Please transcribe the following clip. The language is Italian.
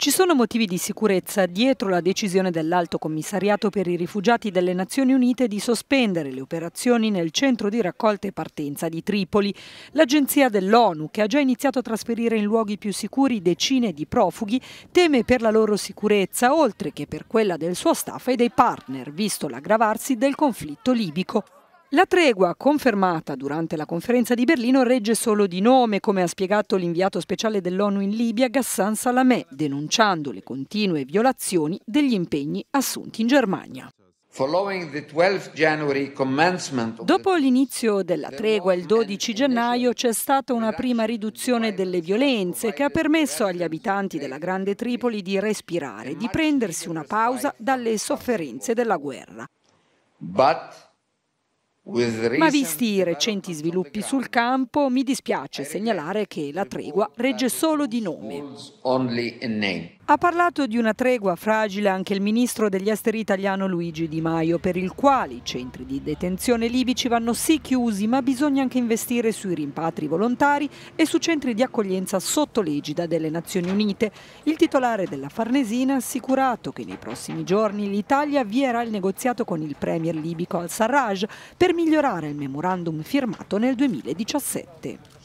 Ci sono motivi di sicurezza dietro la decisione dell'Alto Commissariato per i Rifugiati delle Nazioni Unite di sospendere le operazioni nel centro di raccolta e partenza di Tripoli. L'agenzia dell'ONU, che ha già iniziato a trasferire in luoghi più sicuri decine di profughi, teme per la loro sicurezza, oltre che per quella del suo staff e dei partner, visto l'aggravarsi del conflitto libico. La tregua confermata durante la conferenza di Berlino regge solo di nome, come ha spiegato l'inviato speciale dell'ONU in Libia Gassan Salamé, denunciando le continue violazioni degli impegni assunti in Germania. Dopo l'inizio della tregua il 12 gennaio c'è stata una prima riduzione delle violenze che ha permesso agli abitanti della Grande Tripoli di respirare, di prendersi una pausa dalle sofferenze della guerra. But ma visti i recenti sviluppi sul campo, mi dispiace segnalare che la tregua regge solo di nome. Ha parlato di una tregua fragile anche il ministro degli esteri italiano Luigi Di Maio, per il quale i centri di detenzione libici vanno sì chiusi, ma bisogna anche investire sui rimpatri volontari e su centri di accoglienza sotto l'egida delle Nazioni Unite. Il titolare della Farnesina ha assicurato che nei prossimi giorni l'Italia avvierà il negoziato con il premier libico al-Sarraj per migliorare il memorandum firmato nel 2017.